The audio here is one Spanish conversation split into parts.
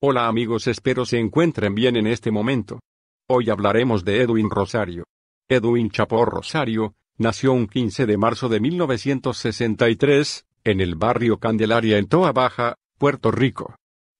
Hola amigos espero se encuentren bien en este momento. Hoy hablaremos de Edwin Rosario. Edwin Chapó Rosario, nació un 15 de marzo de 1963, en el barrio Candelaria en Toa Baja, Puerto Rico.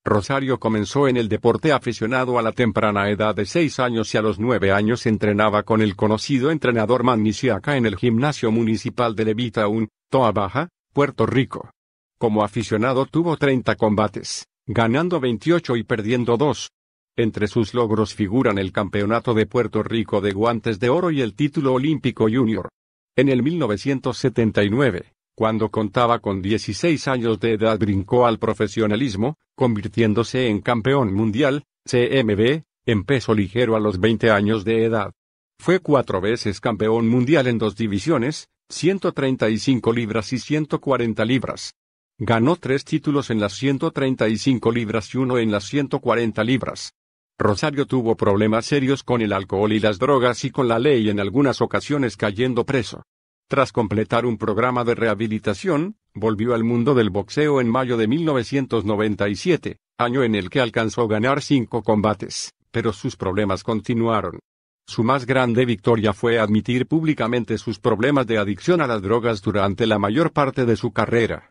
Rosario comenzó en el deporte aficionado a la temprana edad de 6 años y a los 9 años entrenaba con el conocido entrenador Magniciaca en el gimnasio municipal de Levita un, Toa Baja, Puerto Rico. Como aficionado tuvo 30 combates, ganando 28 y perdiendo 2. Entre sus logros figuran el Campeonato de Puerto Rico de Guantes de Oro y el título olímpico junior. En el 1979, cuando contaba con 16 años de edad brincó al profesionalismo, convirtiéndose en campeón mundial, CMB, en peso ligero a los 20 años de edad. Fue cuatro veces campeón mundial en dos divisiones, 135 libras y 140 libras. Ganó tres títulos en las 135 libras y uno en las 140 libras. Rosario tuvo problemas serios con el alcohol y las drogas y con la ley en algunas ocasiones cayendo preso. Tras completar un programa de rehabilitación, volvió al mundo del boxeo en mayo de 1997, año en el que alcanzó ganar cinco combates, pero sus problemas continuaron. Su más grande victoria fue admitir públicamente sus problemas de adicción a las drogas durante la mayor parte de su carrera.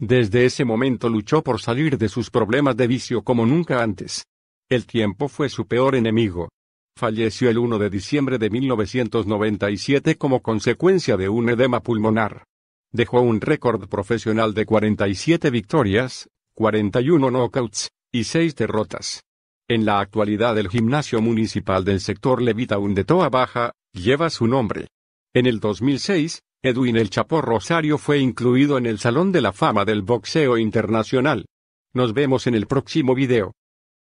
Desde ese momento luchó por salir de sus problemas de vicio como nunca antes. El tiempo fue su peor enemigo. Falleció el 1 de diciembre de 1997 como consecuencia de un edema pulmonar. Dejó un récord profesional de 47 victorias, 41 knockouts, y 6 derrotas. En la actualidad el gimnasio municipal del sector Levita Undetoa Baja, lleva su nombre. En el 2006, Edwin El Chapo Rosario fue incluido en el Salón de la Fama del Boxeo Internacional. Nos vemos en el próximo video.